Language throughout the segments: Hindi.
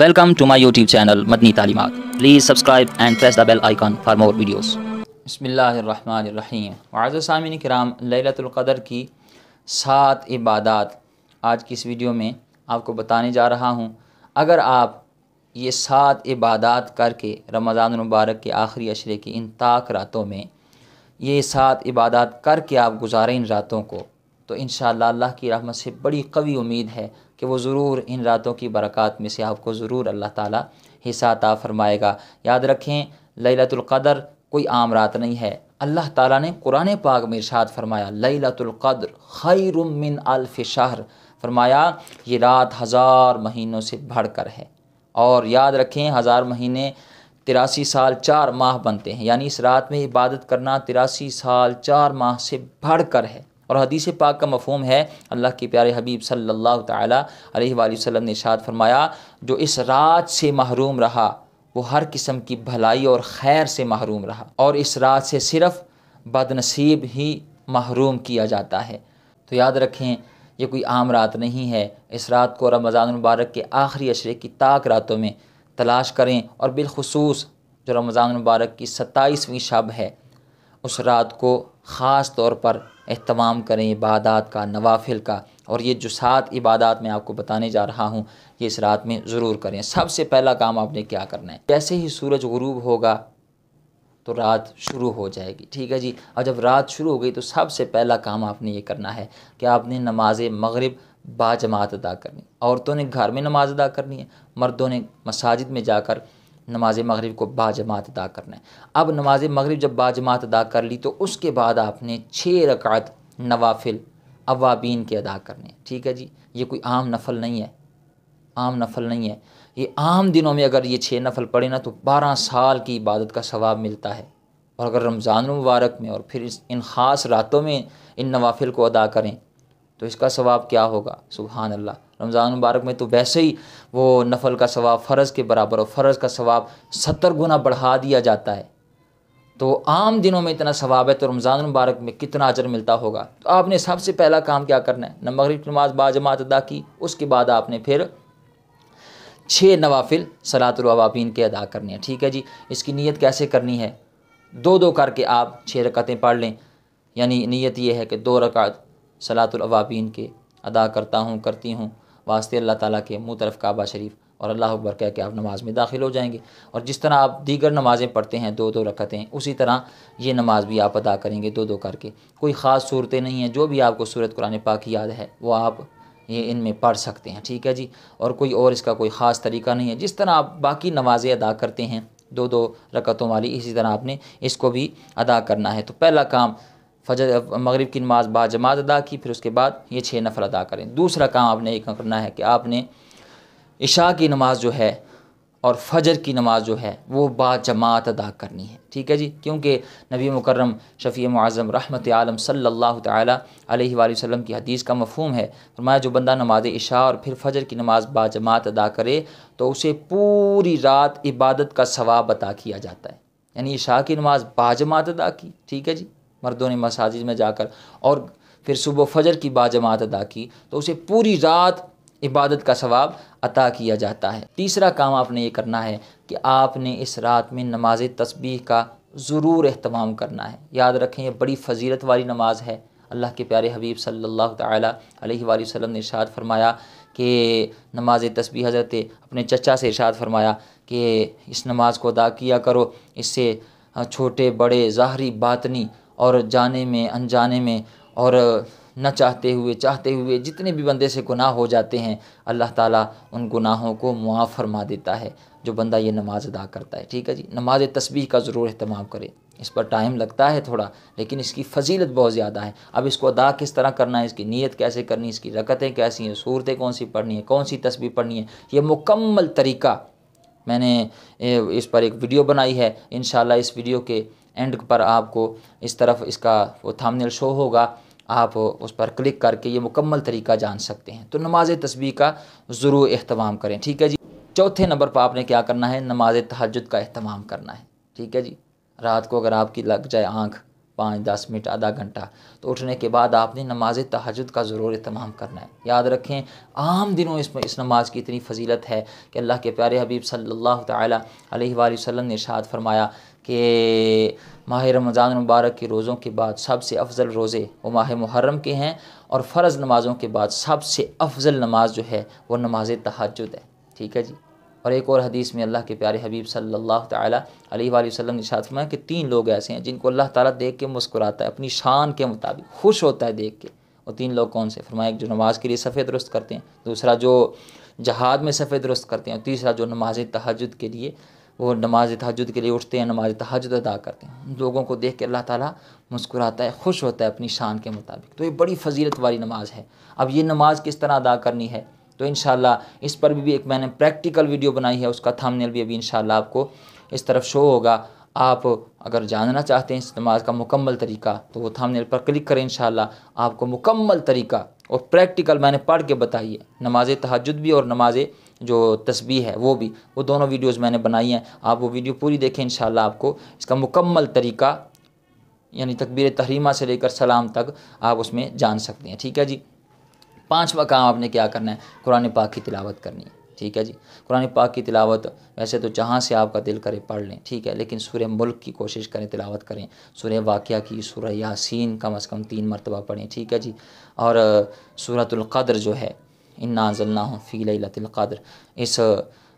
Welcome to my YouTube channel Madani Taleemat please subscribe and press the bell icon for more videos. बसमीम कराम लतर की सात इबादत आज की इस वीडियो में आपको बताने जा रहा हूँ अगर आप ये सात इबादत करके रमज़ान मुबारक के आखिरी अशरे की इन ताक रातों में ये सात इबादत करके आप गुजारें इन रातों को तो इन अल्लाह की रहमत से बड़ी कवी उम्मीद है कि वो ज़रूर इन रातों की बरक़ात में से आपको ज़रूर अल्लाह ताला हिस्सा अता फ़रमाएगा याद रखें लैलतुल्क़दर कोई आम रात नहीं है अल्लाह ताला ने कुरान पाक में इरशाद फरमाया लैलतुल्क़द्र खैर मिन अल्फ शहर फरमाया ये रात हज़ार महीनों से बढ़कर है और याद रखें हज़ार महीने तिरासी साल चार माह बनते हैं यानी इस रात में इबादत करना तिरासी साल चार माह से बढ़कर है और हदीस पाक का मफहम है अल्लाह के प्यारे हबीब सल्लल्लाहु अलैहि वसल्लम ने इशाद फरमाया जो इस रात से महरूम रहा वो हर किस्म की भलाई और खैर से महरूम रहा और इस रात से सिर्फ़ बदनसीब ही महरूम किया जाता है तो याद रखें ये कोई आम रात नहीं है इस रात को रमज़ान मुबारक के आखिरी अशरे की ताक रातों में तलाश करें और बिलखसूस जो रमज़ान मुबारक की सत्ताईसवीं शब है उस रात को ख़ास तौर पर अहतमाम करें इबादत का नवाफिल का और ये जो सात इबादत मैं आपको बताने जा रहा हूँ ये इस रात में ज़रूर करें सबसे पहला काम आपने क्या करना है जैसे ही सूरज गरूब होगा तो रात शुरू हो जाएगी ठीक है जी और जब रात शुरू हो गई तो सबसे पहला काम आपने ये करना है कि आपने नमाज मगरब बाजमात अदा करनी औरतों ने घर में नमाज अदा करनी है मर्दों ने मसाजिद में जाकर नमाज मगरब को बाजमात अदा करना है अब नमाज मगरब जब बाजमात अदा कर ली तो उसके बाद आपने छः रकात नवाफिल अवाबीन के अदा करने ठीक है जी ये कोई आम नफल नहीं है आम नफल नहीं है ये आम दिनों में अगर ये छः नफल पड़े ना तो बारह साल की इबादत का सवाब मिलता है और अगर रमज़ान मुबारक में और फिर इन ख़ास रातों में इन नवाफिल को अदा करें तो इसका सवाब क्या होगा सुबहान अल्लाह रमज़ान मुबारक में तो वैसे ही वो नफल का सवाब फ़र्ज़ के बराबर और फ़र्ज़ का सवाब सत्तर गुना बढ़ा दिया जाता है तो आम दिनों में इतना सवाब है तो रमज़ान मुबारक में कितना अजर मिलता होगा तो आपने सबसे पहला काम क्या करना है नमगरब नमाज बाजमात अदा की उसके बाद आपने फिर छः नवाफिल सलातुलवाबीन के अदा करने हैं ठीक है जी इसकी नीयत कैसे करनी है दो दो करके आप छः रकतें पढ़ लें यानी नीयत ये है कि दो रक़त सलातुलवाबीन के अदा करता हूँ करती हूँ वास्ते अल्लाह ताला के मुँह तरफ काबा शरीफ और अल्लाह अकबर कह के आप नमाज में दाखिल हो जाएंगे और जिस तरह आप दीगर नमाज़ें पढ़ते हैं दो दो रखतें उसी तरह ये नमाज़ भी आप अदा करेंगे दो दो करके कोई ख़ास सूरतें नहीं हैं जो भी आपको सूरत कुरान पाक याद है वो आप ये इनमें पढ़ सकते हैं ठीक है जी और कोई और इसका कोई ख़ास तरीका नहीं है जिस तरह आप बाकी नमाज़ें अदा करते हैं दो दो रकतों वाली इसी तरह आपने इसको भी अदा करना है तो पहला काम फजर मगरिब की नमाज़ बाद जमात अदा की फिर उसके बाद ये छः नफल अदा करें दूसरा काम आपने ये करना है कि आपने इशा की नमाज़ जो है और फजर की नमाज़ जो है वो बाद जमात अदा करनी है ठीक है जी क्योंकि नबी मुकर्रम शफ़ी मज़म रहमत आलम सल्लल्लाहु अलैहि वसल्लम की हदीस का मफहम है फरमाया जो बंदा नमाज इशा और फिर फजर की नमाज़ जमात अदा करे तो उसे पूरी रात इबादत का सवाब अदा किया जाता है यानी इशा की नमाज़ बाजमात अदा की ठीक है जी मर्दों ने मसाजिद में जाकर और फिर सुबह फजर की बाजमात अदा की तो उसे पूरी रात इबादत का सवाब अता किया जाता है तीसरा काम आपने ये करना है कि आपने इस रात में नमाज तस्बीह का ज़रूर अहतमाम करना है याद रखें यह बड़ी फजीलत वाली नमाज है अल्लाह के प्यारे हबीब सल्लल्लाहु अलैहि वसल्लम ने इरशाद फरमाया कि नमाज तस्बी हज़रत अपने चचा से इरशाद फरमाया कि इस नमाज को अदा किया करो इससे छोटे बड़े ज़ाहरी बातनी और जाने में अनजाने में और न चाहते हुए चाहते हुए जितने भी बंदे से गुनाह हो जाते हैं अल्लाह ताला उन गुनाहों को मुआफ़ फरमा देता है जो बंदा ये नमाज़ अदा करता है ठीक है जी नमाज तस्बीह का ज़रूर अहतमाम करें इस पर टाइम लगता है थोड़ा लेकिन इसकी फजीलत बहुत ज़्यादा है अब इसको अदा किस तरह करना है इसकी नीयत कैसे करनी इसकी रकतें कैसी हैं सूरतें कौन सी पढ़नी है कौन सी तस्वीर पढ़नी है ये मुकम्मल तरीका मैंने इस पर एक वीडियो बनाई है इन इस वीडियो के एंड पर आपको इस तरफ इसका वो थामनेल शो होगा आप उस पर क्लिक करके ये मुकम्मल तरीका जान सकते हैं तो नमाज तस्वीर का ज़रूर अहतमाम करें ठीक है जी चौथे नंबर पर आपने क्या करना है नमाज तहजद का अहतमाम करना है ठीक है जी रात को अगर आपकी लग जाए आँख पाँच दस मिनट आधा घंटा तो उठने के बाद आपने नमाज तहजद का ज़रूर अहतमाम करना है याद रखें आम दिनों इसमें इस नमाज की इतनी फजीलत है कि अल्लाह के प्यारे हबीब सल्ला अलैहि ने इशाद फरमाया कि माह रमज़ान मुबारक के रोज़ों के बाद सबसे अफजल रोज़े वो माह मुहर्रम के हैं और फ़र्ज़ नमाज़ों के बाद सबसे अफजल नमाज जो है वो नमाज तहजद है ठीक है जी और एक और हदीस में अल्लाह के प्यारे हबीब सल्लल्लाहु अलैहि वसल्लम ने साथ फरमाया कि तीन लोग ऐसे हैं जिनको अल्लाह ताला देख के मुस्कुराता है अपनी शान के मुताबिक खुश होता है देख के वो तीन लोग कौन से फरमाया जो नमाज़ के लिए सफ़ेद दुरुस्त करते हैं दूसरा जो जहाद में सफ़ेद दुरुस्त करते हैं और तीसरा जो नमाज तहजद के लिए वो नमाज तहजद के लिए उठते हैं नमाज तहजद अदा करते हैं लोगों को देख के अल्लाह ताला मुस्कुराता है खुश होता है अपनी शान के मुताबिक तो ये बड़ी फजीलत वाली नमाज है अब ये नमाज किस तरह अदा करनी है तो इन इस पर भी एक मैंने प्रैक्टिकल वीडियो बनाई है उसका थामनेल भी अभी इन आपको इस तरफ शो होगा आप अगर जानना चाहते हैं इस नमाज का मुकम्मल तरीका तो वो थामनेल पर क्लिक करें इन आपको मुकम्मल तरीका और प्रैक्टिकल मैंने पढ़ के बताइए नमाज तहजद भी और नमाज जो तस्वीर है वो भी वो दोनों वीडियोज़ मैंने बनाई हैं आप वो वीडियो पूरी देखें इन आपको इसका मुकम्मल तरीका यानी तकबीर तहरीमा से लेकर सलाम तक आप उसमें जान सकते हैं ठीक है जी पाँचवा काम आपने क्या करना है कुरान पाक की तिलावत करनी है ठीक है जी कुरान पाक की तिलावत वैसे तो जहाँ से आपका दिल करे पढ़ लें ठीक है लेकिन सूर्य मुल्क की कोशिश करें तिलावत करें सूर्य वाक़ की सूर्य यासीन कम अज़ कम तीन मरतबा पढ़ें ठीक है जी और सूरतुल्क़द्र जो है इन्ना जलना फ़ी क़दर इस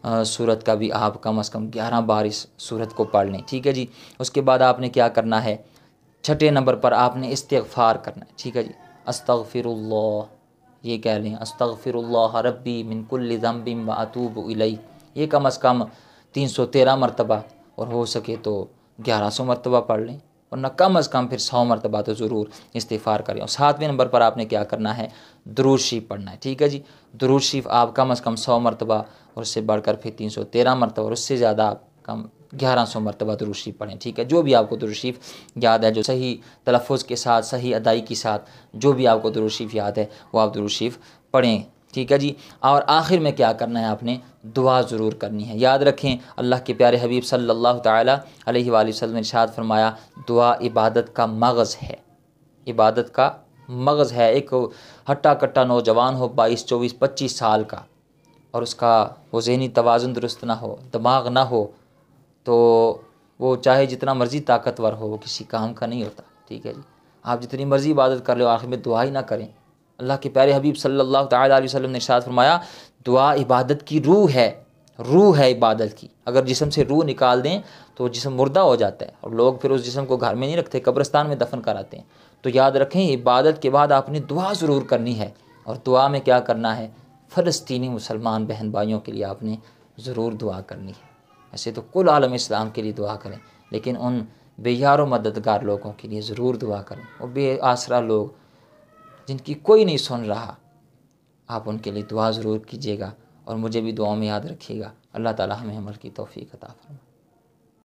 सूरत का भी आप कम अज़ कम ग्यारह बार इस सूरत को पढ़ लें ठीक है जी उसके बाद आपने क्या करना है छठे नंबर पर आपने इस्तफ़ार करना है ठीक है जी अस्तफ़िर ये कह लें अस्तफ़िर रब्बी मिनकुल्लम्बिम वतूब उलई ये कम अज़ कम तीन सौ तेरह मरतबा और हो सके तो ग्यारह सौ मरतबा पढ़ लें और न कम अज़ कम फिर सौ मरतबा तो ज़रूर इस्तफ़ार करें और सातवें नंबर पर आपने क्या करना है दरूद पढ़ना है ठीक है जी दरूद शरीफ आप कम अज़ कम सौ मरतबा और उससे बढ़कर फिर तीन सौ तेरह मरतबा और उससे ज़्यादा आप कम ग्यारह सौ मरतबा दरूद शरीफ पढ़ें ठीक है जो भी आपको दरूद याद है जो सही तलफ़ के साथ सही अदाई के साथ जो भी आपको दरूद याद है वो आप दरूद शरीफ पढ़ें ठीक है जी और आखिर में क्या करना है आपने दुआ ज़रूर करनी है याद रखें अल्लाह के प्यारे हबीब सल्लल्लाहु अलैहि वसल्लम ने इरशाद फरमाया दुआ इबादत का मगज़ है इबादत का मगज़ है एक हट्टा कट्टा नौजवान हो बाईस चौबीस पच्चीस साल का और उसका वो जहनी तोज़ुन दुरुस्त ना हो दिमाग ना हो तो वो चाहे जितना मर्ज़ी ताकतवर हो वो किसी काम का नहीं होता ठीक है जी आप जितनी मर्ज़ी इबादत कर लो आखिर में दुआ ही ना करें अल्लाह के प्यारे हबीब सल्लल्लाहु अलैहि वसल्लम ने शाद फरमाया दुआ इबादत की रूह है रूह है इबादत की अगर जिसम से रूह निकाल दें तो जिसम मुर्दा हो जाता है और लोग फिर उस जिसम को घर में नहीं रखते कब्रस्तान में दफन कराते हैं तो याद रखें इबादत के बाद आपने दुआ ज़रूर करनी है और दुआ में क्या करना है फ़लस्तनी मुसलमान बहन भाइयों के लिए आपने ज़रूर दुआ करनी है ऐसे तो कुल आलम इस्लाम के लिए दुआ करें लेकिन उन बेयार मददगार लोगों के लिए ज़रूर दुआ करें और बेआसरा लोग जिनकी कोई नहीं सुन रहा आप उनके लिए दुआ ज़रूर कीजिएगा और मुझे भी दुआओं में याद रखिएगा अल्लाह ताला हमें अमल की तोफ़ी अता फरमाए